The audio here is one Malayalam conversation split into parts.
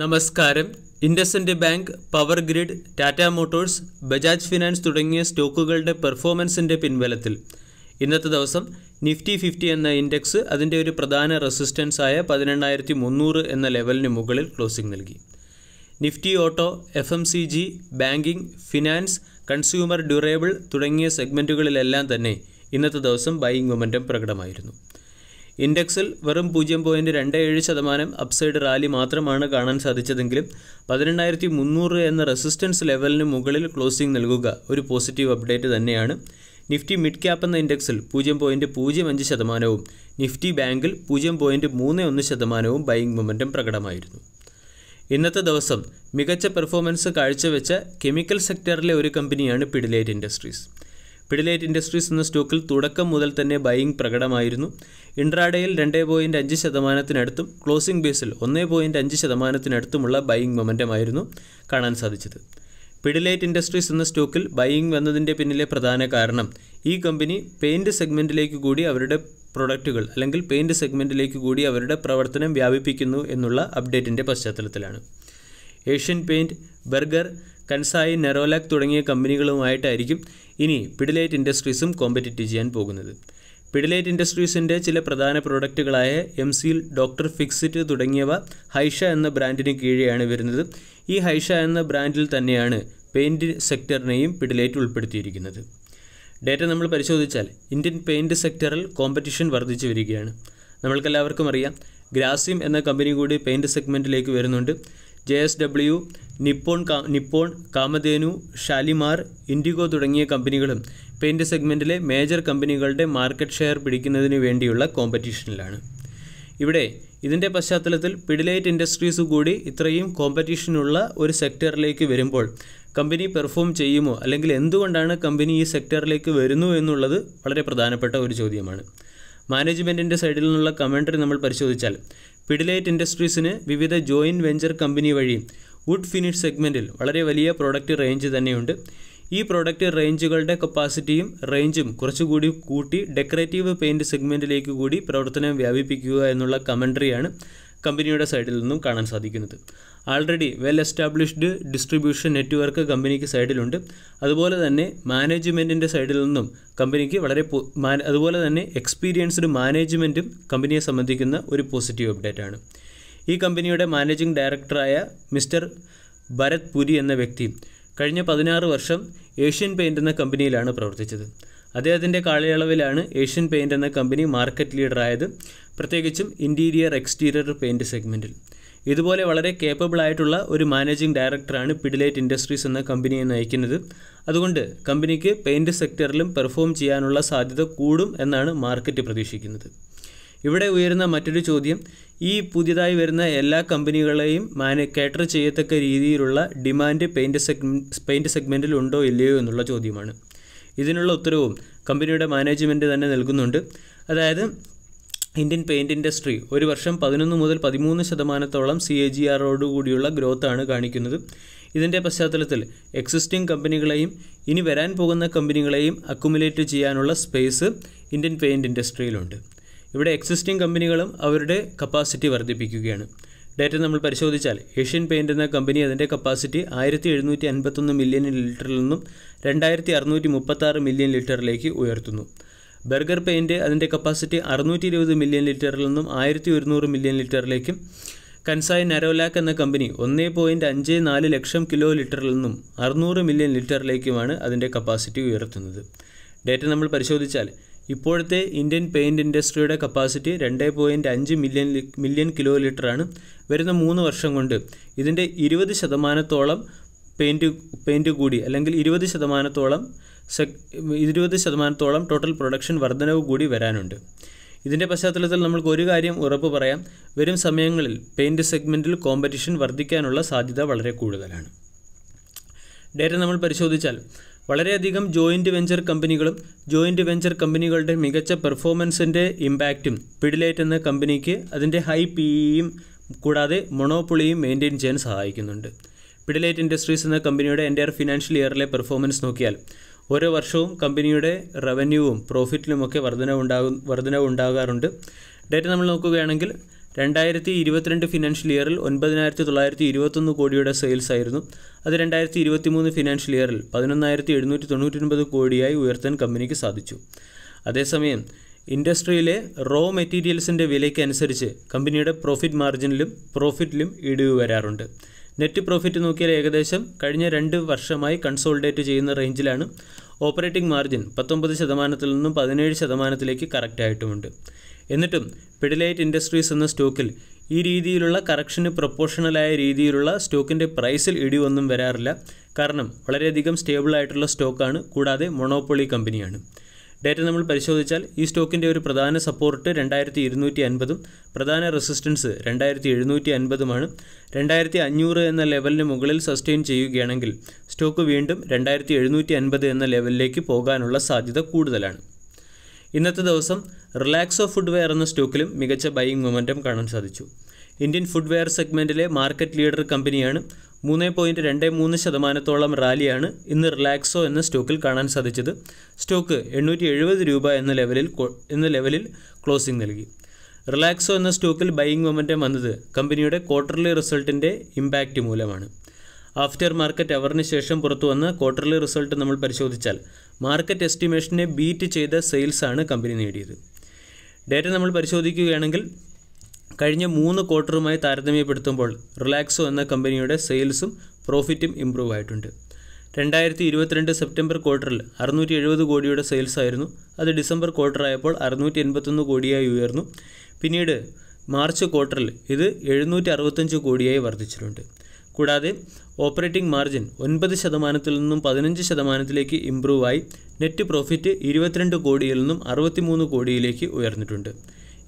നമസ്കാരം IndusInd Bank Power Grid Tata Motors Bajaj Finance തുടങ്ങിയ സ്റ്റോക്കുകളുടെ പെർഫോമൻസിൻ്റെ പിൻബലത്തിൽ ഇന്നത്തെ ദിവസം നിഫ്റ്റി ഫിഫ്റ്റി എന്ന ഇൻഡെക്സ് അതിൻ്റെ ഒരു പ്രധാന റെസിസ്റ്റൻസായ പതിനെണ്ണായിരത്തി മുന്നൂറ് എന്ന ലെവലിന് മുകളിൽ ക്ലോസിംഗ് നൽകി Nifty auto F M C G banking finance consumer durable തുടങ്ങിയ സെഗ്മെൻറ്റുകളിലെല്ലാം തന്നെ ഇന്നത്തെ ദിവസം ബൈയിങ് മൊമെൻറ്റം പ്രകടമായിരുന്നു ഇൻഡെക്സിൽ വെറും പൂജ്യം പോയിന്റ് രണ്ട് ഏഴ് ശതമാനം അപ്സൈഡ് റാലി മാത്രമാണ് കാണാൻ സാധിച്ചതെങ്കിലും പതിനെണ്ണായിരത്തി മുന്നൂറ് എന്ന റെസിസ്റ്റൻസ് ലെവലിന് മുകളിൽ ക്ലോസിംഗ് നൽകുക ഒരു പോസിറ്റീവ് അപ്ഡേറ്റ് തന്നെയാണ് നിഫ്റ്റി മിഡ് ക്യാപ്പ് എന്ന ഇൻഡെക്സിൽ പൂജ്യം പോയിന്റ് പൂജ്യം അഞ്ച് ശതമാനവും നിഫ്റ്റി ബാങ്കിൽ പൂജ്യം പോയിന്റ് മൂന്ന് ഒന്ന് ശതമാനവും ബൈങ് മൊമെൻറ്റം പ്രകടമായിരുന്നു ഇന്നത്തെ ദിവസം മികച്ച പെർഫോമൻസ് കാഴ്ചവെച്ച കെമിക്കൽ സെക്ടറിലെ ഒരു കമ്പനിയാണ് പിഡിലേറ്റ് ഇൻഡസ്ട്രീസ് പിഡിലൈറ്റ് ഇൻഡസ്ട്രീസ് എന്ന സ്റ്റോക്കിൽ തുടക്കം മുതൽ തന്നെ ബൈയിങ് പ്രകടമായിരുന്നു ഇൻട്രാഡേയിൽ രണ്ട് പോയിൻറ്റ് അഞ്ച് ശതമാനത്തിനടുത്തും ക്ലോസിംഗ് ബേസിൽ ഒന്നേ പോയിൻറ്റ് അഞ്ച് ശതമാനത്തിനടുത്തുമുള്ള ബൈയിങ് മൊമെൻറ്റമായിരുന്നു കാണാൻ സാധിച്ചത് പിഡിലൈറ്റ് ഇൻഡസ്ട്രീസ് എന്ന സ്റ്റോക്കിൽ ബൈയിങ് വന്നതിൻ്റെ പിന്നിലെ പ്രധാന കാരണം ഈ കമ്പനി പെയിൻറ്റ് സെഗ്മെൻറ്റിലേക്ക് കൂടി അവരുടെ പ്രൊഡക്റ്റുകൾ അല്ലെങ്കിൽ പെയിൻറ്റ് സെഗ്മെൻറ്റിലേക്ക് കൂടി അവരുടെ പ്രവർത്തനം വ്യാപിപ്പിക്കുന്നു എന്നുള്ള അപ്ഡേറ്റിൻ്റെ പശ്ചാത്തലത്തിലാണ് Asian Paint Berger Kansai Nerolac തുടങ്ങിയ കമ്പനികളുമായിട്ടായിരിക്കും ഇനി പിഡിലൈറ്റ് ഇൻഡസ്ട്രീസും കോമ്പറ്റിറ്റ് ചെയ്യാൻ പോകുന്നത് പിഡിലൈറ്റ് ഇൻഡസ്ട്രീസിൻ്റെ ചില പ്രധാന പ്രോഡക്റ്റുകളായ എം സീൽ ഡോക്ടർ ഫിക്സിറ്റ് തുടങ്ങിയവ ഹൈഷ എന്ന ബ്രാൻഡിന് കീഴെയാണ് വരുന്നത് ഈ ഹൈഷ എന്ന ബ്രാൻഡിൽ തന്നെയാണ് പെയിൻറ് സെക്ടറിനെയും പിഡിലൈറ്റ് ഉൾപ്പെടുത്തിയിരിക്കുന്നത് ഡേറ്റ നമ്മൾ പരിശോധിച്ചാൽ ഇന്ത്യൻ പെയിൻറ് സെക്ടറിൽ കോമ്പറ്റീഷൻ വർദ്ധിച്ചു വരികയാണ് നമ്മൾക്കെല്ലാവർക്കും അറിയാം ഗ്രാസിം എന്ന കമ്പനി കൂടി പെയിൻറ് സെഗ്മെൻറ്റിലേക്ക് വരുന്നുണ്ട് J S W Nippon Nippon Kamadhenu Shalimar Indigo തുടങ്ങിയ കമ്പനികളും പെയിൻറ് സെഗ്മെൻറ്റിലെ മേജർ കമ്പനികളുടെ മാർക്കറ്റ് ഷെയർ പിടിക്കുന്നതിന് വേണ്ടിയുള്ള കോമ്പറ്റീഷനിലാണ് ഇവിടെ ഇതിൻ്റെ പശ്ചാത്തലത്തിൽ പിഡിലൈറ്റ് ഇൻഡസ്ട്രീസ് കൂടി ഇത്രയും കോമ്പറ്റീഷനുള്ള ഒരു സെക്ടറിലേക്ക് വരുമ്പോൾ കമ്പനി പെർഫോം ചെയ്യുമോ അല്ലെങ്കിൽ എന്തുകൊണ്ടാണ് കമ്പനി ഈ സെക്ടറിലേക്ക് വരുന്നു എന്നുള്ളത് വളരെ പ്രധാനപ്പെട്ട ഒരു ചോദ്യമാണ് മാനേജ്മെൻറ്റിൻ്റെ സൈഡിൽ നിന്നുള്ള കമൻ്ററി നമ്മൾ പരിശോധിച്ചാൽ പിഡിലൈറ്റ് ഇൻഡസ്ട്രീസിന് വിവിധ ജോയിൻറ്റ് വെഞ്ചർ കമ്പനി വഴി വുഡ് ഫിനിഷ് സെഗ്മെൻറ്റിൽ വളരെ വലിയ പ്രോഡക്റ്റ് റേഞ്ച് തന്നെയുണ്ട് ഈ പ്രോഡക്റ്റ് റേഞ്ചുകളുടെ കപ്പാസിറ്റിയും റേഞ്ചും കുറച്ചുകൂടി കൂട്ടി ഡെക്കറേറ്റീവ് പെയിൻറ്റ് സെഗ്മെൻറ്റിലേക്ക് കൂടി പ്രവർത്തനം വ്യാപിപ്പിക്കുക എന്നുള്ള കമൻട്രിയാണ് കമ്പനിയുടെ സൈഡിൽ നിന്നും കാണാൻ സാധിക്കുന്നത് already well established distribution network കമ്പനിക്ക് സൈഡിലുണ്ട് അതുപോലെ തന്നെ മാനേജ്മെൻറ്റിൻ്റെ സൈഡിൽ നിന്നും കമ്പനിക്ക് വളരെ അതുപോലെ തന്നെ എക്സ്പീരിയൻസ്ഡ് മാനേജ്മെൻറ്റും കമ്പനിയെ സംബന്ധിക്കുന്ന ഒരു പോസിറ്റീവ് അപ്ഡേറ്റ് ആണ് ഈ കമ്പനിയുടെ മാനേജിംഗ് ഡയറക്ടറായ മിസ്റ്റർ ഭരത് പുരി എന്ന വ്യക്തി കഴിഞ്ഞ പതിനാറ് വർഷം ഏഷ്യൻ പെയിൻ്റ് എന്ന കമ്പനിയിലാണ് പ്രവർത്തിച്ചത് അദ്ദേഹത്തിൻ്റെ കാലയളവിലാണ് ഏഷ്യൻ പെയിൻ്റ് എന്ന കമ്പനി മാർക്കറ്റ് ലീഡറായത് പ്രത്യേകിച്ചും ഇൻറ്റീരിയർ എക്സ്റ്റീരിയർ പെയിൻറ് സെഗ്മെൻറ്റിൽ ഇതുപോലെ വളരെ കേപ്പബിൾ ആയിട്ടുള്ള ഒരു മാനേജിംഗ് ഡയറക്ടറാണ് പിഡിലൈറ്റ് ഇൻഡസ്ട്രീസ് എന്ന കമ്പനിയെ നയിക്കുന്നത് അതുകൊണ്ട് കമ്പനിക്ക് പെയിൻറ് സെക്ടറിലും പെർഫോം ചെയ്യാനുള്ള സാധ്യത കൂടും എന്നാണ് മാർക്കറ്റ് പ്രതീക്ഷിക്കുന്നത് ഇവിടെ ഉയരുന്ന മറ്റൊരു ചോദ്യം ഈ പുതിയതായി വരുന്ന എല്ലാ കമ്പനികളെയും മാനേ കേറ്റർ ചെയ്യത്തക്ക രീതിയിലുള്ള ഡിമാൻഡ് പെയിൻറ് സെഗ്മെൻറ്റ് പെയിൻറ് സെഗ്മെൻറ്റിൽ ഉണ്ടോ ഇല്ലയോ എന്നുള്ള ചോദ്യമാണ് ഇതിനുള്ള ഉത്തരവും കമ്പനിയുടെ മാനേജ്മെൻറ്റ് തന്നെ നൽകുന്നുണ്ട് അതായത് ഇന്ത്യൻ പെയിൻറ് ഇൻഡസ്ട്രി ഒരു വർഷം പതിനൊന്ന് മുതൽ പതിമൂന്ന് ശതമാനത്തോളം സി എ ജി ആറോടു കൂടിയുള്ള ഗ്രോത്താണ് കാണിക്കുന്നത് ഇതിൻ്റെ പശ്ചാത്തലത്തിൽ എക്സിസ്റ്റിംഗ് കമ്പനികളെയും ഇനി വരാൻ പോകുന്ന കമ്പനികളെയും അക്കുമുലേറ്റ് ചെയ്യാനുള്ള സ്പേസ് ഇന്ത്യൻ പെയിൻറ് ഇൻഡസ്ട്രിയിലുണ്ട് ഇവിടെ എക്സിസ്റ്റിംഗ് കമ്പനികളും അവരുടെ കപ്പാസിറ്റി വർദ്ധിപ്പിക്കുകയാണ് ഡാറ്റ നമ്മൾ പരിശോധിച്ചാൽ ഏഷ്യൻ പെയിൻ്റ് എന്ന കമ്പനി അതിൻ്റെ കപ്പാസിറ്റി ആയിരത്തി എഴുന്നൂറ്റി അൻപത്തൊന്ന് മില്യൺ ലിറ്ററിൽ നിന്നും രണ്ടായിരത്തി അറുന്നൂറ്റി മുപ്പത്താറ് മില്യൺ ലിറ്ററിലേക്ക് ഉയർത്തുന്നു ബർഗർ പെയിൻ്റ് അതിൻ്റെ കപ്പാസിറ്റി അറുന്നൂറ്റി ഇരുപത് മില്യൺ ലിറ്ററിൽ നിന്നും ആയിരത്തി ഒരുന്നൂറ് മില്യൺ ലിറ്ററിലേക്കും കൻസായ് നരോലാക്ക് എന്ന കമ്പനി ഒന്നേ പോയിൻ്റ് അഞ്ച് നാല് ലക്ഷം കിലോ ലിറ്ററിൽ നിന്നും അറുന്നൂറ് മില്യൺ ലിറ്ററിലേക്കുമാണ് അതിൻ്റെ കപ്പാസിറ്റി ഉയർത്തുന്നത് ഡേറ്റ നമ്മൾ പരിശോധിച്ചാൽ ഇപ്പോഴത്തെ ഇന്ത്യൻ പെയിൻറ് ഇൻഡസ്ട്രിയുടെ കപ്പാസിറ്റി രണ്ട് പോയിൻ്റ് അഞ്ച് മില്യൺ മില്യൺ കിലോ ലിറ്ററാണ് വരുന്ന മൂന്ന് വർഷം കൊണ്ട് ഇതിൻ്റെ ഇരുപത് ശതമാനത്തോളം പെയിൻറ്റ് പെയിൻറ്റ് കൂടി അല്ലെങ്കിൽ ഇരുപത് ശതമാനത്തോളം സെക് ഇരുപത് ശതമാനത്തോളം ടോട്ടൽ പ്രൊഡക്ഷൻ വർധനവ് കൂടി വരാനുണ്ട് ഇതിൻ്റെ പശ്ചാത്തലത്തിൽ നമുക്ക് ഒരു കാര്യം ഉറപ്പ് പറയാം വരും സമയങ്ങളിൽ പെയിൻറ്റ് സെഗ്മെൻറ്റിൽ കോമ്പറ്റീഷൻ വർദ്ധിക്കാനുള്ള സാധ്യത വളരെ കൂടുതലാണ് ഡേറ്റ നമ്മൾ പരിശോധിച്ചാൽ വളരെയധികം ജോയിൻറ്റ് വെഞ്ചർ കമ്പനികളും ജോയിൻറ്റ് വെഞ്ചർ കമ്പനികളുടെ മികച്ച പെർഫോമൻസിൻ്റെ ഇമ്പാക്റ്റും പിഡിലൈറ്റ് എന്ന കമ്പനിക്ക് അതിൻ്റെ ഹൈ പി ഇയും e കൂടാതെ മൊണോപ്പൊളിയും മെയിൻറ്റെയിൻ ചെയ്യാൻ സഹായിക്കുന്നുണ്ട് പിടിലേറ്റ് ഇൻഡസ്ട്രീസ് എന്ന കമ്പനിയുടെ എൻ്റെ ഫിനാൻഷ്യൽ ഇയറിലെ പെർഫോമൻസ് നോക്കിയാൽ ഓരോ വർഷവും കമ്പനിയുടെ റവന്യൂവും പ്രോഫിറ്റിലുമൊക്കെ വർധനവുണ്ടാകും വർധനവുണ്ടാകാറുണ്ട് ഡേറ്റ നമ്മൾ നോക്കുകയാണെങ്കിൽ രണ്ടായിരത്തി ഇരുപത്തിരണ്ട് ഫിനാൻഷ്യൽ ഇയറിൽ ഒൻപതിനായിരത്തി തൊള്ളായിരത്തി ഇരുപത്തൊന്ന് കോടിയുടെ സെയിൽസ് ആയിരുന്നു അത് രണ്ടായിരത്തി ഇരുപത്തി മൂന്ന് ഫിനാൻഷ്യൽ ഇയറിൽ പതിനൊന്നായിരത്തി എഴുന്നൂറ്റി ഒൻപത് കോടിയായി ഉയർത്താൻ കമ്പനിക്ക് സാധിച്ചു അതേസമയം ഇൻഡസ്ട്രിയിലെ റോ മെറ്റീരിയൽസിൻ്റെ വിലയ്ക്കനുസരിച്ച് കമ്പനിയുടെ പ്രോഫിറ്റ് മാർജിനിലും പ്രോഫിറ്റിലും ഇടിവ് വരാറുണ്ട് നെറ്റ് പ്രോഫിറ്റ് നോക്കിയാൽ ഏകദേശം കഴിഞ്ഞ രണ്ട് വർഷമായി കൺസോൾഡേറ്റ് ചെയ്യുന്ന റേഞ്ചിലാണ് ഓപ്പറേറ്റിംഗ് മാർജിൻ പത്തൊമ്പത് ശതമാനത്തിൽ നിന്നും പതിനേഴ് ശതമാനത്തിലേക്ക് കറക്റ്റായിട്ടുമുണ്ട് എന്നിട്ടും പിഡിലൈറ്റ് ഇൻഡസ്ട്രീസ് എന്ന സ്റ്റോക്കിൽ ഈ രീതിയിലുള്ള കറക്ഷന് പ്രൊപ്പോർഷണലായ രീതിയിലുള്ള സ്റ്റോക്കിൻ്റെ പ്രൈസിൽ ഇടിവൊന്നും വരാറില്ല കാരണം വളരെയധികം സ്റ്റേബിളായിട്ടുള്ള സ്റ്റോക്കാണ് കൂടാതെ മൊണോപ്പൊളി കമ്പനിയാണ് ഡേറ്റ നമ്മൾ പരിശോധിച്ചാൽ ഈ സ്റ്റോക്കിൻ്റെ ഒരു പ്രധാന സപ്പോർട്ട് രണ്ടായിരത്തി ഇരുന്നൂറ്റി അൻപതും പ്രധാന റെസിസ്റ്റൻസ് രണ്ടായിരത്തി എഴുന്നൂറ്റി അൻപതുമാണ് രണ്ടായിരത്തി അഞ്ഞൂറ് എന്ന ലെവലിന് മുകളിൽ സസ്റ്റെയിൻ ചെയ്യുകയാണെങ്കിൽ സ്റ്റോക്ക് വീണ്ടും രണ്ടായിരത്തി എഴുന്നൂറ്റി അൻപത് എന്ന ലെവലിലേക്ക് പോകാനുള്ള സാധ്യത കൂടുതലാണ് ഇന്നത്തെ ദിവസം റിലാക്സോ ഫുഡ്വെയർ എന്ന സ്റ്റോക്കിലും മികച്ച ബൈയിങ് മൊമെൻറ്റം കാണാൻ സാധിച്ചു ഇന്ത്യൻ ഫുഡ്വെയർ സെഗ്മെൻറ്റിലെ മാർക്കറ്റ് ലീഡർ കമ്പനിയാണ് മൂന്ന് പോയിൻറ്റ് രണ്ട് മൂന്ന് ശതമാനത്തോളം റാലിയാണ് ഇന്ന് റിലാക്സോ എന്ന സ്റ്റോക്കിൽ കാണാൻ സാധിച്ചത് സ്റ്റോക്ക് എണ്ണൂറ്റി എഴുപത് രൂപ എന്ന ലെവലിൽ എന്ന ലെവലിൽ ക്ലോസിംഗ് നൽകി റിലാക്സോ എന്ന സ്റ്റോക്കിൽ ബൈയിങ് മൊമെൻറ്റം വന്നത് കമ്പനിയുടെ ക്വാർട്ടർലി റിസൾട്ടിൻ്റെ ഇമ്പാക്റ്റ് മൂലമാണ് ആഫ്റ്റർ മാർക്കറ്റ് അവറിന് ശേഷം പുറത്തു വന്ന ക്വാർട്ടർലി റിസൾട്ട് നമ്മൾ പരിശോധിച്ചാൽ മാർക്കറ്റ് എസ്റ്റിമേഷനെ ബീറ്റ് ചെയ്ത സെയിൽസാണ് കമ്പനി നേടിയത് ഡേറ്റ നമ്മൾ പരിശോധിക്കുകയാണെങ്കിൽ കഴിഞ്ഞ മൂന്ന് ക്വാർട്ടറുമായി താരതമ്യപ്പെടുത്തുമ്പോൾ റിലാക്സോ എന്ന കമ്പനിയുടെ സെയിൽസും പ്രോഫിറ്റും ഇംപ്രൂവ് ആയിട്ടുണ്ട് രണ്ടായിരത്തി ഇരുപത്തിരണ്ട് സെപ്റ്റംബർ ക്വാർട്ടറിൽ അറുന്നൂറ്റി എഴുപത് കോടിയുടെ സെയിൽസ് ആയിരുന്നു അത് ഡിസംബർ ക്വാർട്ടർ ആയപ്പോൾ അറുന്നൂറ്റി എൺപത്തൊന്ന് കോടിയായി ഉയർന്നു പിന്നീട് മാർച്ച് ക്വാർട്ടറിൽ ഇത് എഴുന്നൂറ്റി അറുപത്തഞ്ച് കോടിയായി വർദ്ധിച്ചിട്ടുണ്ട് കൂടാതെ ഓപ്പറേറ്റിംഗ് മാർജിൻ ഒൻപത് ശതമാനത്തിൽ നിന്നും പതിനഞ്ച് ശതമാനത്തിലേക്ക് ഇംപ്രൂവ് ആയി നെറ്റ് പ്രോഫിറ്റ് ഇരുപത്തിരണ്ട് കോടിയിൽ നിന്നും അറുപത്തിമൂന്ന് കോടിയിലേക്ക് ഉയർന്നിട്ടുണ്ട്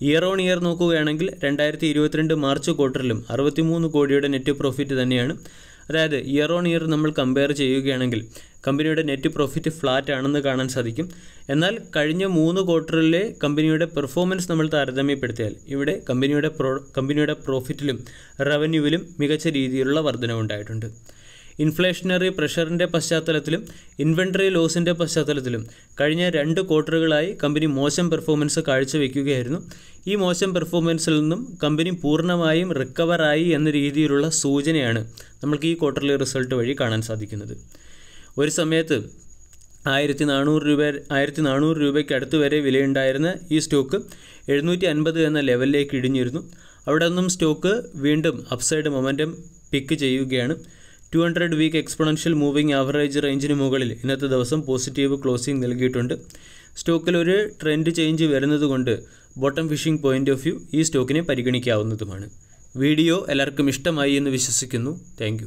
ഇയർ ഓൺ ഇയർ നോക്കുകയാണെങ്കിൽ രണ്ടായിരത്തി ഇരുപത്തിരണ്ട് മാർച്ച് ക്വാർട്ടറിലും അറുപത്തിമൂന്ന് കോടിയുടെ നെറ്റ് പ്രോഫിറ്റ് തന്നെയാണ് അതായത് ഇയർ ഓൺ ഇയർ നമ്മൾ കമ്പയർ ചെയ്യുകയാണെങ്കിൽ കമ്പനിയുടെ നെറ്റ് പ്രോഫിറ്റ് ഫ്ലാറ്റ് ആണെന്ന് കാണാൻ സാധിക്കും എന്നാൽ കഴിഞ്ഞ മൂന്ന് ക്വാർട്ടറിലെ കമ്പനിയുടെ പെർഫോമൻസ് നമ്മൾ താരതമ്യപ്പെടുത്തിയാൽ ഇവിടെ കമ്പനിയുടെ പ്രോ കമ്പനിയുടെ പ്രോഫിറ്റിലും റവന്യൂവിലും മികച്ച രീതിയിലുള്ള വർധനവുണ്ടായിട്ടുണ്ട് ഇൻഫ്ലേഷനറി പ്രഷറിൻ്റെ പശ്ചാത്തലത്തിലും ഇൻവെൻട്രി ലോസിൻ്റെ പശ്ചാത്തലത്തിലും കഴിഞ്ഞ രണ്ട് ക്വാർട്ടറുകളായി കമ്പനി മോശം പെർഫോമൻസ് കാഴ്ചവെക്കുകയായിരുന്നു ഈ മോശം പെർഫോമൻസിൽ നിന്നും കമ്പനി പൂർണ്ണമായും റിക്കവറായി എന്ന രീതിയിലുള്ള സൂചനയാണ് നമുക്ക് ഈ ക്വാർട്ടർലി റിസൾട്ട് വഴി കാണാൻ സാധിക്കുന്നത് ഒരു സമയത്ത് ആയിരത്തി നാനൂറ് രൂപ ആയിരത്തി നാനൂറ് രൂപയ്ക്ക് അടുത്ത് വരെ വിലയുണ്ടായിരുന്ന ഈ സ്റ്റോക്ക് എഴുന്നൂറ്റി അൻപത് എന്ന ലെവലിലേക്ക് ഇടിഞ്ഞിരുന്നു അവിടെ നിന്നും സ്റ്റോക്ക് വീണ്ടും അപ്സൈഡ് മൊമെൻറ്റം പിക്ക് ചെയ്യുകയാണ് two hundred week exponential moving average റേഞ്ചിന് മുകളിൽ ഇന്നത്തെ ദിവസം പോസിറ്റീവ് ക്ലോസിംഗ് നൽകിയിട്ടുണ്ട് സ്റ്റോക്കിൽ ഒരു ട്രെൻഡ് ചേഞ്ച് വരുന്നതുകൊണ്ട് bottom fishing point of view ഈ സ്റ്റോക്കിനെ പരിഗണിക്കാവുന്നതുമാണ് വീഡിയോ എല്ലാവർക്കും ഇഷ്ടമായി എന്ന് വിശ്വസിക്കുന്നു താങ്ക്